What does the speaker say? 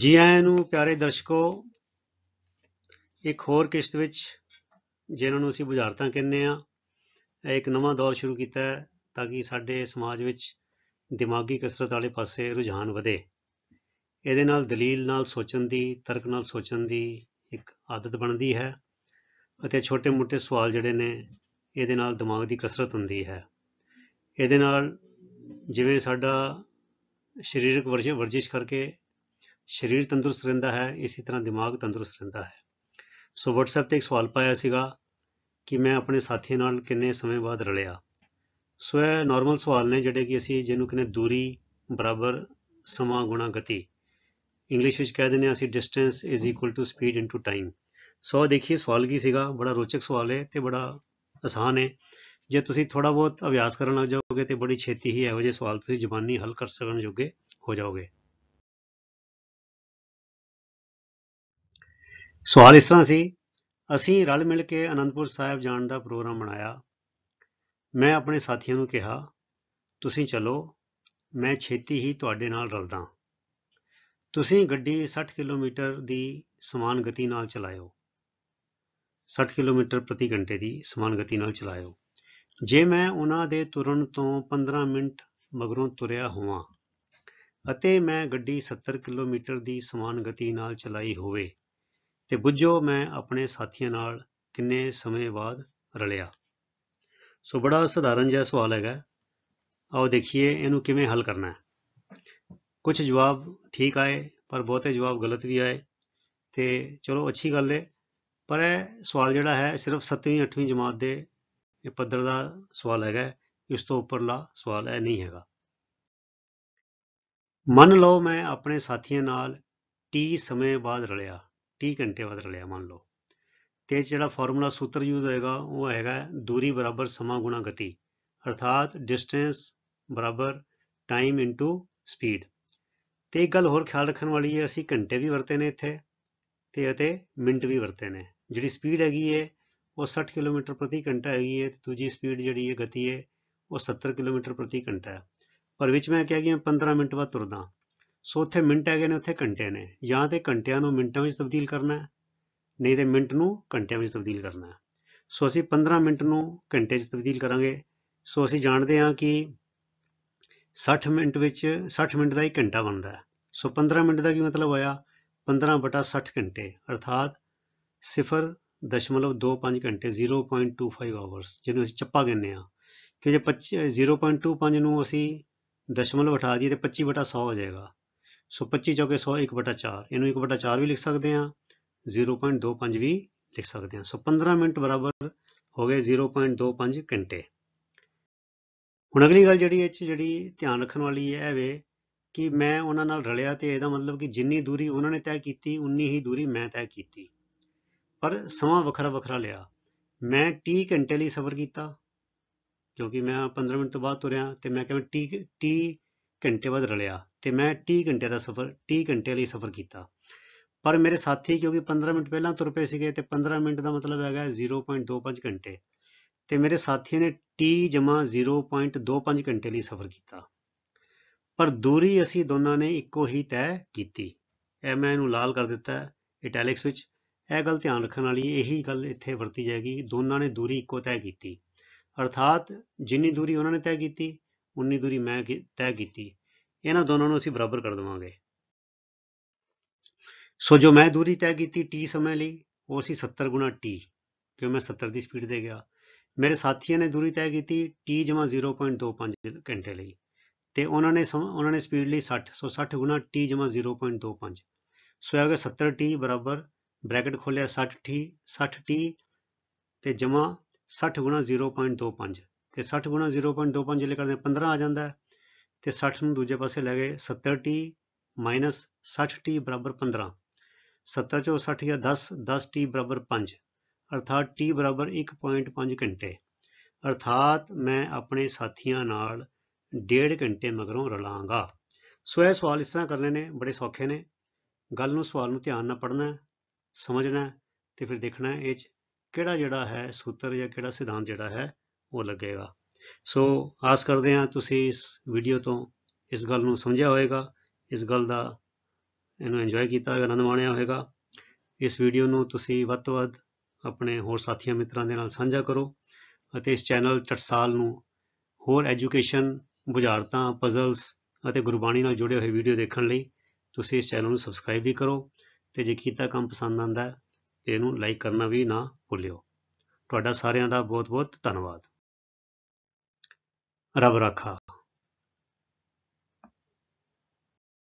ਜੀ ਆਇਆਂ ਨੂੰ ਪਿਆਰੇ ਦਰਸ਼ਕੋ ਇੱਕ ਹੋਰ ਕਿਸ਼ਤ ਵਿੱਚ ਜਿਹਨਾਂ ਨੂੰ ਅਸੀਂ ਬੁਝਾਰਤਾਂ ਕਹਿੰਦੇ ਆ ਇੱਕ ਨਵਾਂ ਦੌਰ ਸ਼ੁਰੂ ਕੀਤਾ ਹੈ ਤਾਂ ਕਿ ਸਾਡੇ ਸਮਾਜ ਵਿੱਚ ਦਿਮਾਗੀ ਕਸਰਤ ਵਾਲੇ ਪਾਸੇ ਰੁਝਾਨ ਵਧੇ ਇਹਦੇ ਨਾਲ ਦਲੀਲ ਨਾਲ ਸੋਚਣ ਦੀ ਤਰਕ ਨਾਲ ਸੋਚਣ ਦੀ ਇੱਕ ਆਦਤ ਬਣਦੀ ਹੈ ਅਤੇ ਛੋਟੇ-ਮੋਟੇ ਸਵਾਲ ਜਿਹੜੇ ਨੇ ਇਹਦੇ ਨਾਲ ਦਿਮਾਗ ਦੀ ਕਸਰਤ ਹੁੰਦੀ ਹੈ ਇਹਦੇ ਨਾਲ ਜਿਵੇਂ ਸਾਡਾ ਸਰੀਰਕ ਵਰਜਿਸ਼ ਕਰਕੇ ਸਰੀਰ ਤੰਦਰੁਸਤ ਰਹਿੰਦਾ ਹੈ ਇਸੇ ਤਰ੍ਹਾਂ ਦਿਮਾਗ ਤੰਦਰੁਸਤ ਰਹਿੰਦਾ ਹੈ ਸੋ WhatsApp ਤੇ ਇੱਕ ਸਵਾਲ ਪਾਇਆ ਸੀਗਾ ਕਿ ਮੈਂ ਆਪਣੇ ਸਾਥੀ ਨਾਲ ਕਿੰਨੇ ਸਮੇਂ ਬਾਅਦ ਰਲਿਆ ਸੋ ਇਹ ਨਾਰਮਲ ਸਵਾਲ ਨੇ ਜਿਹੜੇ ਕਿ ਅਸੀਂ ਜਿਹਨੂੰ ਕਹਿੰਦੇ ਦੂਰੀ ਬਰਾਬਰ ਸਮਾਂ ਗੁਣਾ ਗਤੀ ਇੰਗਲਿਸ਼ ਵਿੱਚ ਕਹਿ ਦਿੰਦੇ ਆ ਅਸੀਂ distance is equal to speed into time so ਦੇਖੀਏ ਸਵਾਲ ਕੀ ਸੀਗਾ ਬੜਾ ਰੋਚਕ ਸਵਾਲ ਹੈ ਤੇ ਬੜਾ ਆਸਾਨ ਹੈ ਜੇ ਤੁਸੀਂ ਥੋੜਾ ਬਹੁਤ ਅਭਿਆਸ ਕਰਨ ਲੱਗ ਜਾਓਗੇ ਤੇ ਬੜੀ ਛੇਤੀ ਹੀ ਇਹੋ ਜਿਹੇ ਸਵਾਲ ਤੁਸੀਂ ਜ਼ੁਬਾਨੀ ਹੱਲ ਕਰ ਸਕਣ ਜੋਗੇ ਹੋ ਜਾਓਗੇ ਸਵਾਲ ਇਸ ਤਰ੍ਹਾਂ ਸੀ ਅਸੀਂ ਰਲ ਮਿਲ ਕੇ ਅਨੰਦਪੁਰ ਸਾਹਿਬ ਜਾਣ ਦਾ ਪ੍ਰੋਗਰਾਮ ਬਣਾਇਆ ਮੈਂ ਆਪਣੇ ਸਾਥੀਆਂ ਨੂੰ ਕਿਹਾ ਤੁਸੀਂ ਚਲੋ ਮੈਂ ਛੇਤੀ ਹੀ ਤੁਹਾਡੇ ਨਾਲ ਰਲਦਾ ਤੁਸੀਂ ਗੱਡੀ 60 ਕਿਲੋਮੀਟਰ ਦੀ ਸਮਾਨ ਗਤੀ ਨਾਲ ਚਲਾਇਓ 60 ਕਿਲੋਮੀਟਰ ਪ੍ਰਤੀ ਘੰਟੇ ਦੀ ਸਮਾਨ ਗਤੀ ਨਾਲ ਚਲਾਇਓ ਜੇ ਮੈਂ ਉਹਨਾਂ ਦੇ ਤੁਰਨ ਤੋਂ 15 ਮਿੰਟ ਮਗਰੋਂ ਤੁਰਿਆ ਹੋਵਾਂ ਅਤੇ ਮੈਂ ਗੱਡੀ 70 ਕਿਲੋਮੀਟਰ ਦੀ ਸਮਾਨ ਗਤੀ ਨਾਲ ਚਲਾਈ ਹੋਵੇ ਤੇ ਬੁੱਝੋ ਮੈਂ ਆਪਣੇ ਸਾਥੀਆਂ ਨਾਲ ਕਿੰਨੇ ਸਮੇਂ ਬਾਅਦ ਰਲਿਆ ਸੋ ਬੜਾ ਸਧਾਰਨ ਜਿਹਾ ਸਵਾਲ ਹੈਗਾ ਆਓ ਦੇਖੀਏ ਇਹਨੂੰ ਕਿਵੇਂ ਹੱਲ ਕਰਨਾ ਹੈ ਕੁਝ ਜਵਾਬ ਠੀਕ ਆਏ ਪਰ ਬਹੁਤੇ ਜਵਾਬ ਗਲਤ ਵੀ ਆਏ ਤੇ ਚਲੋ ਅੱਛੀ ਗੱਲ ਹੈ ਪਰ ਇਹ ਸਵਾਲ ਜਿਹੜਾ ਹੈ ਸਿਰਫ 7ਵੀਂ 8ਵੀਂ ਜਮਾਤ ਦੇ ਇਹ ਪੱਧਰ ਦਾ ਸਵਾਲ ਹੈਗਾ ਇਸ ਤੋਂ ਉੱਪਰਲਾ ਸਵਾਲ ਇਹ ਨਹੀਂ ਹੈਗਾ ਮੰਨ ਲਓ ਮੈਂ ਆਪਣੇ ਸਾਥੀਆਂ ਨਾਲ ਟੀ ਸਮੇਂ ਬਾਅਦ ਰਲਿਆ 30 ਘੰਟੇ ਬਾਅਦ ਰਲਿਆ ਮੰਨ ਲਓ ਤੇ ਜਿਹੜਾ ਫਾਰਮੂਲਾ ਸੂਤਰ ਯੂਜ਼ ਹੋਏਗਾ ਉਹ ਹੈਗਾ ਦੂਰੀ ਬਰਾਬਰ ਸਮਾਂ ਗੁਣਾ ਗਤੀ ਅਰਥਾਤ ਡਿਸਟੈਂਸ ਬਰਾਬਰ ਟਾਈਮ ਇਨਟੂ ਸਪੀਡ ਤੇ ਇੱਕ ਗੱਲ ਹੋਰ ਖਿਆਲ ਰੱਖਣ ਵਾਲੀ ਹੈ ਅਸੀਂ ਘੰਟੇ ਵੀ ਵਰਤੇ ਨੇ ਇੱਥੇ ਤੇ ਅਤੇ ਮਿੰਟ ਵੀ ਵਰਤੇ ਨੇ ਜਿਹੜੀ ਸਪੀਡ ਹੈਗੀ ਹੈ ਉਹ 60 ਕਿਲੋਮੀਟਰ ਪ੍ਰਤੀ ਘੰਟਾ ਹੈਗੀ ਹੈ ਤੇ ਦੂਜੀ ਸਪੀਡ ਜਿਹੜੀ ਹੈ ਗਤੀ ਹੈ ਉਹ 70 ਕਿਲੋਮੀਟਰ ਪ੍ਰਤੀ ਘੰਟਾ ਹੈ ਪਰ ਵਿੱਚ ਮੈਂ ਕਿਹਾ ਕਿ ਮੈਂ 15 ਮਿੰਟ ਬਾਅਦ ਤੁਰਦਾ ਸੋ ਉੱਥੇ ਮਿੰਟ ਹੈਗੇ ਨੇ ਉੱਥੇ ਘੰਟੇ ਨੇ ਜਾਂ ਤੇ ਘੰਟਿਆਂ ਨੂੰ ਮਿੰਟਾਂ ਵਿੱਚ ਤਬਦੀਲ ਕਰਨਾ ਹੈ ਨਹੀਂ ਤੇ ਮਿੰਟ ਨੂੰ ਘੰਟਿਆਂ ਵਿੱਚ ਤਬਦੀਲ ਕਰਨਾ ਹੈ ਸੋ ਅਸੀਂ 15 ਮਿੰਟ ਨੂੰ ਘੰਟੇ 'ਚ ਤਬਦੀਲ ਕਰਾਂਗੇ ਸੋ ਅਸੀਂ ਜਾਣਦੇ ਹਾਂ ਕਿ 60 ਮਿੰਟ ਵਿੱਚ 60 ਮਿੰਟ ਦਾ ਹੀ ਘੰਟਾ ਬਣਦਾ ਹੈ ਸੋ 15 ਮਿੰਟ ਦਾ ਕੀ ਮਤਲਬ ਹੋਇਆ 15 ਬਟਾ 60 ਘੰਟੇ ਅਰਥਾਤ 0.25 ਘੰਟੇ 0.25 ਆਵਰਸ ਜਿਹਨੂੰ ਅਸੀਂ ਚੱਪਾ ਕਹਿੰਦੇ ਆ ਕਿ ਜੇ 0.25 ਨੂੰ ਅਸੀਂ ਦਸ਼ਮਲਵ ਹਟਾ ਦਈਏ ਤੇ 25 ਬਟਾ 100 ਹੋ ਜਾਏਗਾ ਸੋ 25 ਚੌਕੇ 100 1/4 ਇਹਨੂੰ 1/4 ਵੀ ਲਿਖ ਸਕਦੇ ਆ 0.25 ਵੀ ਲਿਖ ਸਕਦੇ ਆ ਸੋ 15 ਮਿੰਟ ਬਰਾਬਰ ਹੋ ਗਏ 0.25 ਘੰਟੇ ਹੁਣ ਅਗਲੀ ਗੱਲ ਜਿਹੜੀ ਇੱਚ ਜਿਹੜੀ ਧਿਆਨ ਰੱਖਣ ਵਾਲੀ ਹੈ ਵੇ ਕਿ ਮੈਂ ਉਹਨਾਂ ਨਾਲ ਰਲਿਆ ਤੇ ਇਹਦਾ ਮਤਲਬ ਕਿ ਜਿੰਨੀ ਦੂਰੀ ਉਹਨਾਂ ਨੇ ਤੈਅ ਕੀਤੀ ਉਨੀ ਹੀ ਦੂਰੀ ਮੈਂ ਤੈਅ ਕੀਤੀ ਪਰ ਸਮਾਂ ਵੱਖਰਾ ਵੱਖਰਾ ਲਿਆ ਮੈਂ 30 ਘੰਟੇ ਲਈ ਸਫ਼ਰ ਕੀਤਾ ਕਿਉਂਕਿ ਮੈਂ 15 ਮਿੰਟ ਤੋਂ ਬਾਅਦ ਤੁਰਿਆ ਤੇ ਮੈਂ ਕਿਹਾ t 30 ਘੰਟੇ ਬਾਅਦ ਰਲਿਆ ਤੇ ਮੈਂ 30 ਘੰਟੇ ਦਾ ਸਫ਼ਰ 30 ਘੰਟੇ ਲਈ ਸਫ਼ਰ ਕੀਤਾ ਪਰ ਮੇਰੇ ਸਾਥੀ ਕਿਉਂਕਿ 15 ਮਿੰਟ ਪਹਿਲਾਂ ਤੁਰ ਪਏ ਸੀਗੇ ਤੇ 15 ਮਿੰਟ ਦਾ ਮਤਲਬ ਹੈਗਾ 0.25 ਘੰਟੇ ਤੇ ਮੇਰੇ ਸਾਥੀ ਨੇ t ਜਮਾ 0.25 ਘੰਟੇ ਲਈ ਸਫ਼ਰ ਕੀਤਾ ਪਰ ਦੂਰੀ ਅਸੀਂ ਦੋਨਾਂ ਨੇ ਇੱਕੋ ਹੀ ਤੈਅ ਕੀਤੀ ਇਹ ਮੈਂ ਇਹਨੂੰ ਲਾਲ ਕਰ ਦਿੱਤਾ ਇਟੈਲਿਕਸ ਵਿੱਚ ਇਹ ਗੱਲ ਧਿਆਨ ਰੱਖਣ ਵਾਲੀ ਇਹੀ ਗੱਲ ਇੱਥੇ ਵਰਤੀ ਜਾਏਗੀ ਦੋਨਾਂ ਨੇ ਦੂਰੀ ਇੱਕੋ ਤੈਅ ਕੀਤੀ ਅਰਥਾਤ ਜਿੰਨੀ ਦੂਰੀ ਉਹਨਾਂ ਨੇ ਤੈਅ ਕੀਤੀ ਉਨੀ ਦੂਰੀ ਮੈਂ ਤੈਅ ਕੀਤੀ ਇਹਨਾਂ ਦੋਨਾਂ ਨੂੰ ਅਸੀਂ ਬਰਾਬਰ ਕਰ ਦਵਾਂਗੇ ਸੋ ਜੋ ਮੈਂ ਦੂਰੀ ਤੈਅ ਕੀਤੀ t ਸਮੇਂ ਲਈ ਉਹ ਸੀ 70 ਗੁਣਾ t ਕਿਉਂ ਮੈਂ 70 ਦੀ ਸਪੀਡ ਤੇ ਗਿਆ ਮੇਰੇ ਸਾਥੀਆਂ ਨੇ ਦੂਰੀ ਤੈਅ ਕੀਤੀ t 0.25 ਘੰਟੇ ਲਈ ਤੇ ਉਹਨਾਂ ਨੇ ਉਹਨਾਂ ਨੇ ਸਪੀਡ ਲਈ 60 ਸੋ 60 ਗੁਣਾ t 0.25 ਸੋ ਇਹ ਹੋ 70 70t ਬਰਾਬਰ ਬ੍ਰੈਕਟ ਖੋਲਿਆ 60t 60t ਤੇ ਜਮਾ 60 0.25 ਤੇ 60 ਗੁਣਾ 0.25 ਜੇ ਕਰਦੇ 15 ਆ ਜਾਂਦਾ ਤੇ 60 ਨੂੰ ਦੂਜੇ ਪਾਸੇ ਲੈ ਗਏ 70t 60t 15 70 ਚੋਂ 60 ਜਾਂ 10 10t 5 ਅਰਥਾਤ t 1.5 ਘੰਟੇ ਅਰਥਾਤ ਮੈਂ ਆਪਣੇ ਸਾਥੀਆਂ ਨਾਲ ਡੇਢ ਘੰਟੇ ਮਗਰੋਂ ਰਲਾਂਗਾ ਸੋ ਇਹ ਸਵਾਲ ਇਸ ਤਰ੍ਹਾਂ ਕਰਨੇ ਨੇ ਬੜੇ ਸੌਖੇ ਨੇ ਗੱਲ ਨੂੰ ਸਵਾਲ ਨੂੰ ਧਿਆਨ ਨਾਲ ਪੜ੍ਹਨਾ ਸਮਝਣਾ ਤੇ ਫਿਰ ਦੇਖਣਾ ਇਹ ਚ ਕਿਹੜਾ ਜਿਹੜਾ ਹੈ ਸੂਤਰ ਜਾਂ ਕਿਹੜਾ ਸਿਧਾਂਤ ਜਿਹੜਾ ਹੈ ਉਹ ਲੱਗੇਗਾ ਸੋ ਆਸ ਕਰਦੇ ਹਾਂ ਤੁਸੀਂ ਇਸ ਵੀਡੀਓ ਤੋਂ ਇਸ ਗੱਲ ਨੂੰ ਸਮਝਿਆ ਹੋਵੇਗਾ ਇਸ ਗੱਲ ਦਾ ਇਹਨੂੰ ਇੰਜੋਏ ਕੀਤਾ ਹੋਵੇਗਾ ਆਨੰਦ ਮਾਣਿਆ ਹੋਵੇਗਾ ਇਸ ਵੀਡੀਓ ਨੂੰ ਤੁਸੀਂ ਵੱਧ ਤੋਂ ਵੱਧ ਆਪਣੇ ਹੋਰ ਸਾਥੀਆਂ ਮਿੱਤਰਾਂ ਦੇ ਨਾਲ ਸਾਂਝਾ ਕਰੋ ਅਤੇ ਇਸ ਚੈਨਲ ਚਟਸਾਲ ਨੂੰ ਹੋਰ ਐਜੂਕੇਸ਼ਨ ਬੁਝਾਰਤਾਂ ਪਜ਼ਲਸ ਅਤੇ ਗੁਰਬਾਣੀ ਨਾਲ ਜੁੜੇ ਹੋਏ ਵੀਡੀਓ ਦੇਖਣ ਲਈ ਤੁਸੀਂ ਇਸ ਚੈਨਲ ਨੂੰ ਸਬਸਕ੍ਰਾਈਬ ਵੀ ਕਰੋ ਤੇ ਜੇ ਕੀਤਾ ਕੰਮ ਪਸੰਦ ਆਂਦਾ ਤੇ ਇਹਨੂੰ ਲਾਈਕ ਕਰਨਾ ਵੀ ਨਾ ਭੁੱਲਿਓ ਤੁਹਾਡਾ ਸਾਰਿਆਂ ਦਾ ਬਹੁਤ-ਬਹੁਤ ਧੰਨਵਾਦ ਰੱਬ ਰਾਖਾ